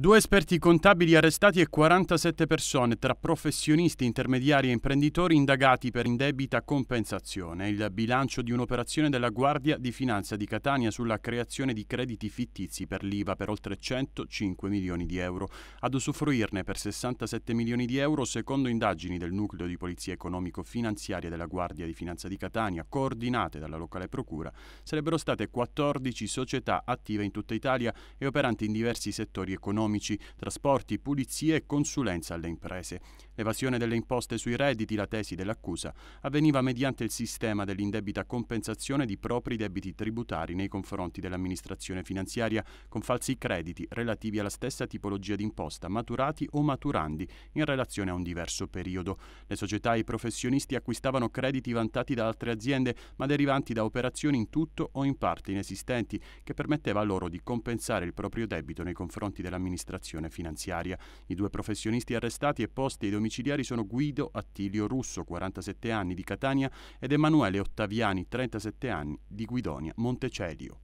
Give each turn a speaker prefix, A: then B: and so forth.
A: Due esperti contabili arrestati e 47 persone, tra professionisti, intermediari e imprenditori, indagati per indebita compensazione. Il bilancio di un'operazione della Guardia di Finanza di Catania sulla creazione di crediti fittizi per l'IVA per oltre 105 milioni di euro, ad usufruirne per 67 milioni di euro secondo indagini del Nucleo di Polizia Economico-Finanziaria della Guardia di Finanza di Catania, coordinate dalla locale procura, sarebbero state 14 società attive in tutta Italia e operanti in diversi settori economici economici, trasporti, pulizie e consulenza alle imprese. L'evasione delle imposte sui redditi, la tesi dell'accusa, avveniva mediante il sistema dell'indebita compensazione di propri debiti tributari nei confronti dell'amministrazione finanziaria con falsi crediti relativi alla stessa tipologia di imposta, maturati o maturandi in relazione a un diverso periodo. Le società e i professionisti acquistavano crediti vantati da altre aziende, ma derivanti da operazioni in tutto o in parte inesistenti, che permetteva loro di compensare il proprio debito nei confronti dell'amministrazione amministrazione finanziaria. I due professionisti arrestati e posti ai domiciliari sono Guido Attilio Russo, 47 anni, di Catania, ed Emanuele Ottaviani, 37 anni, di Guidonia, Montecelio.